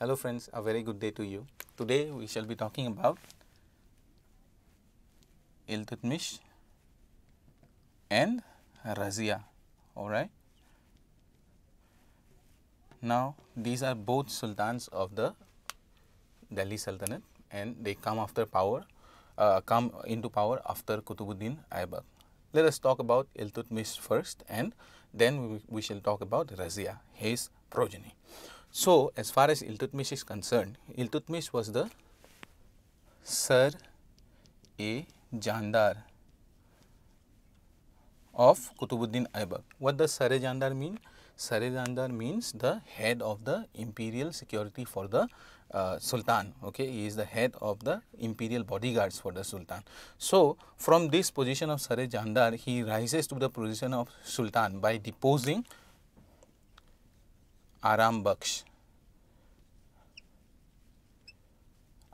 Hello friends, a very good day to you. Today we shall be talking about Iltutmish and Razia, alright. Now these are both sultans of the Delhi Sultanate and they come after power, uh, come into power after Qutubuddin Aibak. Let us talk about Iltutmish first and then we, we shall talk about Razia, his progeny. So, as far as Iltutmish is concerned, Iltutmish was the Sir A Jandar of Kutubuddin Aibak. What does Sir A Jandar mean? Sir A Jandar means the head of the imperial security for the uh, Sultan. Okay, he is the head of the imperial bodyguards for the Sultan. So, from this position of Sir A Jandar, he rises to the position of Sultan by deposing Aram Baksh.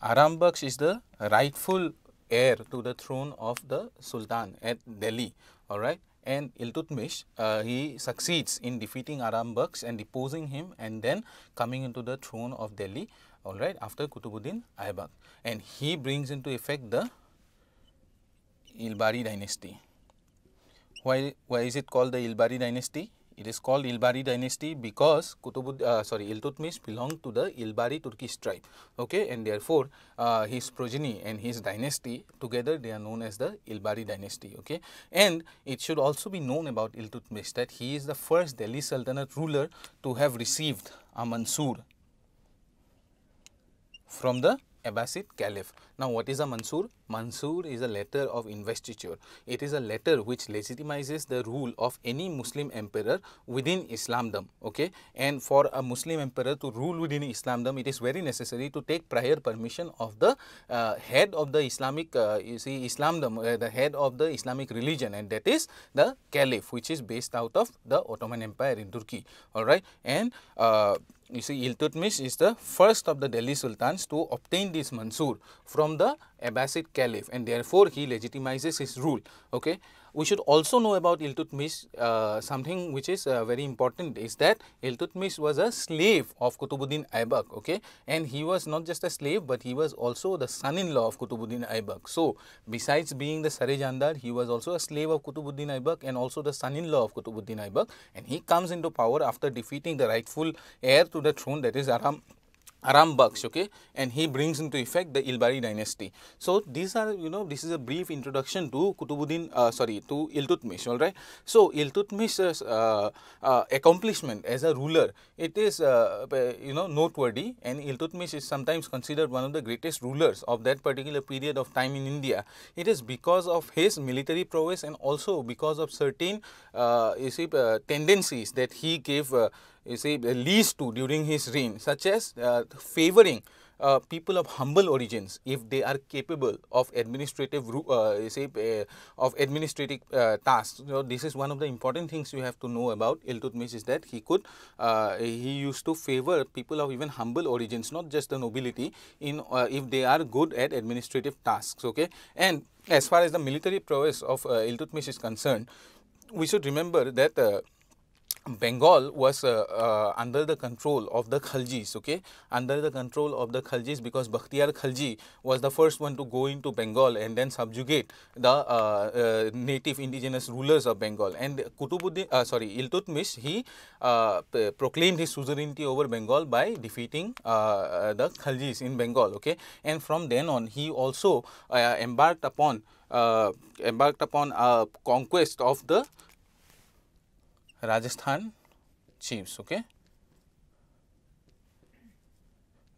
Aram is the rightful heir to the throne of the Sultan at Delhi, alright. And Iltutmish, uh, he succeeds in defeating Aram and deposing him and then coming into the throne of Delhi, alright, after Kutubuddin Aibak. And he brings into effect the Ilbari dynasty. Why, why is it called the Ilbari dynasty? It is called Ilbari dynasty because Kutubud, uh, sorry, Iltutmish belonged to the Ilbari Turkish tribe. Okay, and therefore uh, his progeny and his dynasty together they are known as the Ilbari dynasty. Okay, and it should also be known about Iltutmish that he is the first Delhi Sultanate ruler to have received a Mansur from the Abbasid Caliph. Now, what is a Mansur? Mansur is a letter of investiture. It is a letter which legitimizes the rule of any Muslim emperor within Islamdom. Okay, and for a Muslim emperor to rule within Islamdom, it is very necessary to take prior permission of the uh, head of the Islamic, uh, you see, Islamdom, uh, the head of the Islamic religion, and that is the Caliph, which is based out of the Ottoman Empire in Turkey. All right, and uh, you see Iltutmish is the first of the Delhi Sultans to obtain this Mansur from the Abbasid caliph and therefore he legitimizes his rule. Okay. We should also know about Iltutmish, uh, something which is uh, very important is that Iltutmish was a slave of Kutubuddin Aibak, okay, and he was not just a slave but he was also the son-in-law of Kutubuddin Aibak. So, besides being the Sarejandar, he was also a slave of Kutubuddin Aibak and also the son-in-law of Kutubuddin Aibak and he comes into power after defeating the rightful heir to the throne that is Aram Aram Baksh, okay, and he brings into effect the Ilbari dynasty. So these are, you know, this is a brief introduction to Kutubuddin, uh, sorry, to Iltutmish, all right. So Iltutmish's uh, uh, accomplishment as a ruler, it is, uh, uh, you know, noteworthy, and Iltutmish is sometimes considered one of the greatest rulers of that particular period of time in India. It is because of his military prowess and also because of certain, uh, you see, tendencies that he gave you see least to during his reign such as uh, favoring uh, people of humble origins if they are capable of administrative uh, say, uh, of administrative uh, tasks so this is one of the important things you have to know about Iltutmish is that he could uh, he used to favor people of even humble origins not just the nobility in uh, if they are good at administrative tasks okay and as far as the military prowess of Iltutmish is concerned we should remember that Bengal was uh, uh, under the control of the Khaljis, okay, under the control of the Khaljis because Bakhtiyar Khalji was the first one to go into Bengal and then subjugate the uh, uh native indigenous rulers of Bengal. And Kutubuddin, uh, sorry, Iltutmish, he uh, proclaimed his suzerainty over Bengal by defeating the Khaljis in Bengal, okay. And from then on, he also embarked upon uh, embarked upon a conquest of the Rajasthan chiefs. Okay.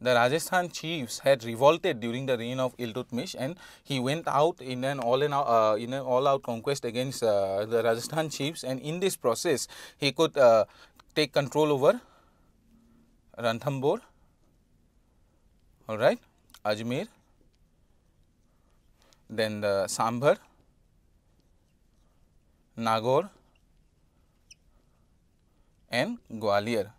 The Rajasthan chiefs had revolted during the reign of Iltutmish and he went out in an all-out uh, in an all-out conquest against uh, the Rajasthan chiefs and in this process he could uh, take control over Ranthambore, all right, Ajmer, then the Sambar, Nagore, and Gwalior.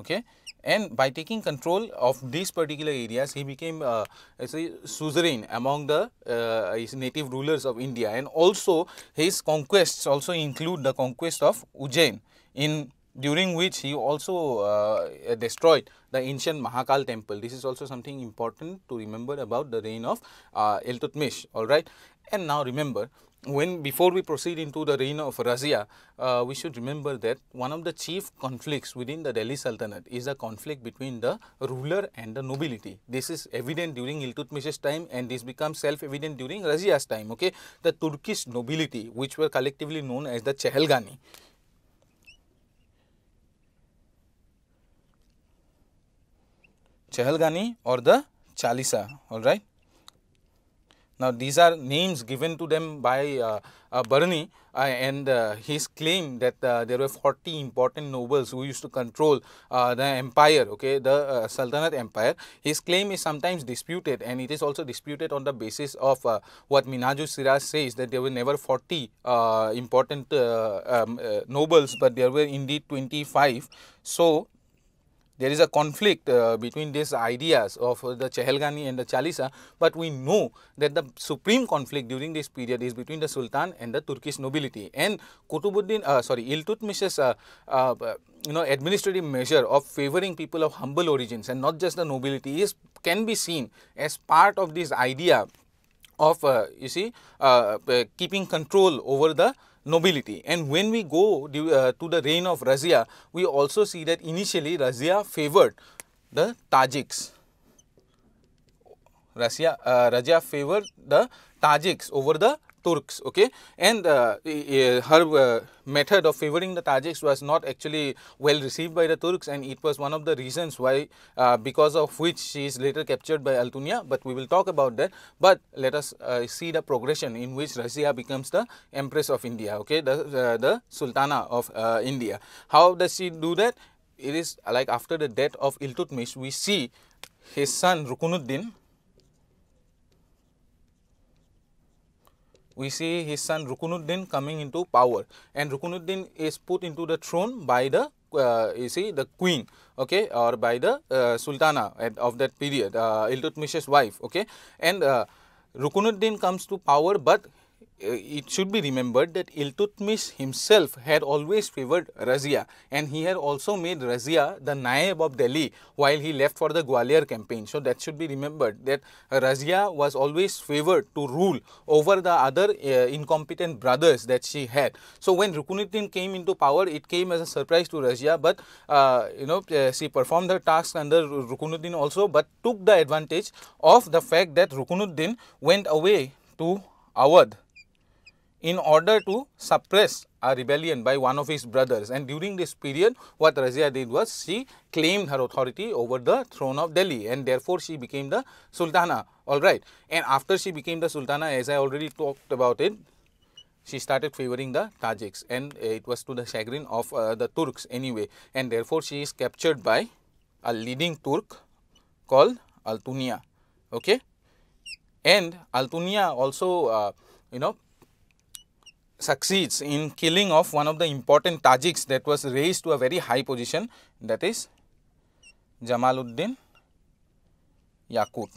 Okay. And by taking control of these particular areas, he became uh, a suzerain among the uh, his native rulers of India. And also his conquests also include the conquest of Ujjain in during which he also uh, destroyed the ancient Mahakal temple. This is also something important to remember about the reign of uh, Iltutmish, alright. And now remember when before we proceed into the reign of Razia, uh, we should remember that one of the chief conflicts within the Delhi Sultanate is a conflict between the ruler and the nobility. This is evident during Iltutmish's time and this becomes self-evident during Razia's time. Okay, The Turkish nobility which were collectively known as the Chehelgani. Chehelgani or the Chalisa, alright. Now, these are names given to them by uh, uh, uh, and uh, his claim that uh, there were 40 important nobles who used to control uh, the empire, okay, the Sultanate empire. His claim is sometimes disputed and it is also disputed on the basis of what Minaju Siraj says that there were never 40 important um, nobles, but there were indeed 25. So, there is a conflict uh, between these ideas of uh, the Chehelgani and the Chalisa, but we know that the supreme conflict during this period is between the Sultan and the Turkish nobility. And Kutubuddin, uh, sorry, Iltutmish's uh, uh, you know administrative measure of favoring people of humble origins and not just the nobility is can be seen as part of this idea of uh, you see uh, keeping control over the nobility. And when we go uh, to the reign of Razia, we also see that initially Razia favored the Tajiks. Razia uh, Raja favored the Tajiks over the Turks okay and uh, her uh, method of favoring the Tajiks was not actually well received by the Turks and it was one of the reasons why uh, because of which she is later captured by Altunia but we will talk about that but let us see the progression in which Razia becomes the Empress of India okay the, the Sultana of India. How does she do that? It is like after the death of Iltutmish we see his son Rukunuddin we see his son Rukunuddin coming into power and Rukunuddin is put into the throne by the uh, you see the queen okay or by the uh, sultana at, of that period uh, Iltutmish's wife okay and uh, Rukunuddin comes to power but uh, it should be remembered that Iltutmish himself had always favored Razia and he had also made Razia the Naib of Delhi while he left for the Gwalior campaign. So that should be remembered that Razia was always favored to rule over the other uh, incompetent brothers that she had. So when Rukunuddin came into power, it came as a surprise to Razia but uh, you know uh, she performed her tasks under Rukunuddin also but took the advantage of the fact that Rukunuddin went away to Awadh in order to suppress a rebellion by one of his brothers. And during this period, what Razia did was she claimed her authority over the throne of Delhi and therefore she became the Sultana. All right. And after she became the Sultana, as I already talked about it, she started favoring the Tajiks and uh, it was to the chagrin of uh, the Turks anyway. And therefore, she is captured by a leading Turk called Altunia. Okay. And Altunia also, uh, you know, succeeds in killing of one of the important Tajiks that was raised to a very high position that is Jamaluddin Yakut.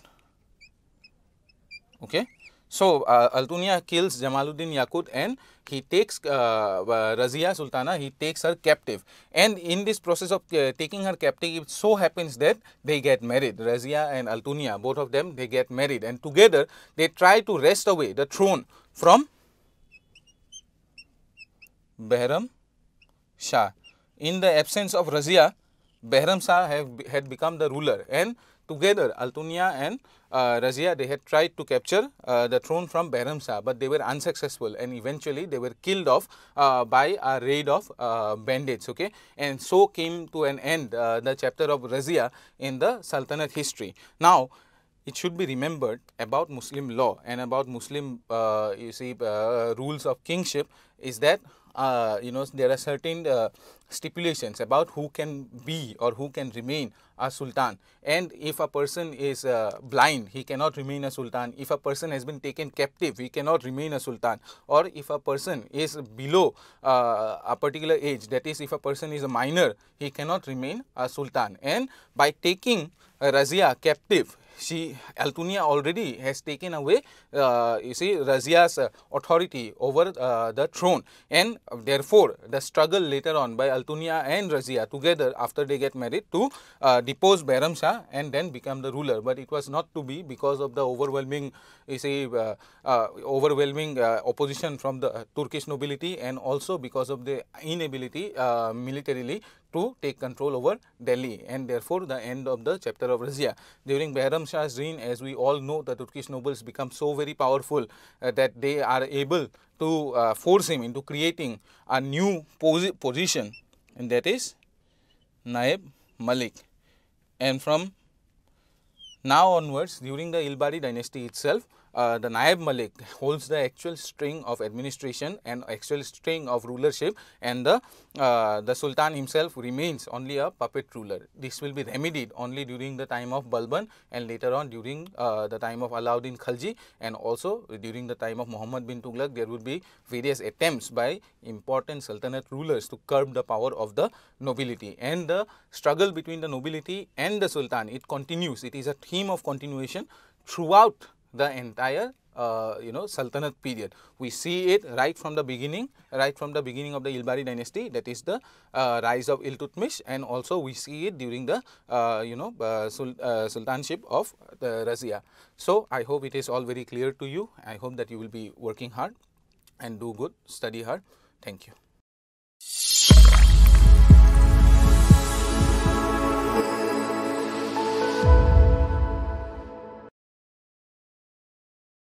Okay. So, uh, Altunia kills Jamaluddin Yakut and he takes uh, uh, Razia Sultana, he takes her captive and in this process of uh, taking her captive, it so happens that they get married, Razia and Altunia, both of them they get married and together they try to wrest away the throne from Behram Shah. In the absence of Razia, Behram Shah have, had become the ruler and together Altunia and uh, Razia they had tried to capture uh, the throne from Behram Shah but they were unsuccessful and eventually they were killed off uh, by a raid of uh, bandits okay and so came to an end uh, the chapter of Razia in the Sultanate history. Now it should be remembered about Muslim law and about Muslim, uh, you see, uh, rules of kingship is that, uh, you know, there are certain uh, stipulations about who can be or who can remain a sultan. And if a person is uh, blind, he cannot remain a sultan. If a person has been taken captive, he cannot remain a sultan. Or if a person is below uh, a particular age, that is, if a person is a minor, he cannot remain a sultan. And by taking Razia captive, she Altunia already has taken away uh, you see Razia's authority over uh, the throne and therefore the struggle later on by Altunia and Razia together after they get married to uh, depose Bairam Shah and then become the ruler but it was not to be because of the overwhelming you see uh, uh, overwhelming uh, opposition from the Turkish nobility and also because of the inability militarily to take control over Delhi and therefore the end of the chapter of Razia. During Behram Shah's reign as we all know the Turkish nobles become so very powerful uh, that they are able to uh, force him into creating a new posi position and that is Naib Malik and from now onwards during the Ilbari dynasty itself uh, the Naib Malik holds the actual string of administration and actual string of rulership and the, uh, the Sultan himself remains only a puppet ruler. This will be remedied only during the time of Balban and later on during uh, the time of Alauddin Khalji and also during the time of Muhammad bin Tughlaq there would be various attempts by important Sultanate rulers to curb the power of the nobility and the struggle between the nobility and the Sultan it continues it is a theme of continuation throughout the entire uh, you know Sultanate period. We see it right from the beginning, right from the beginning of the Ilbari dynasty that is the uh, rise of Iltutmish and also we see it during the uh, you know uh, Sul uh, Sultanship of the Razia. So, I hope it is all very clear to you. I hope that you will be working hard and do good, study hard. Thank you.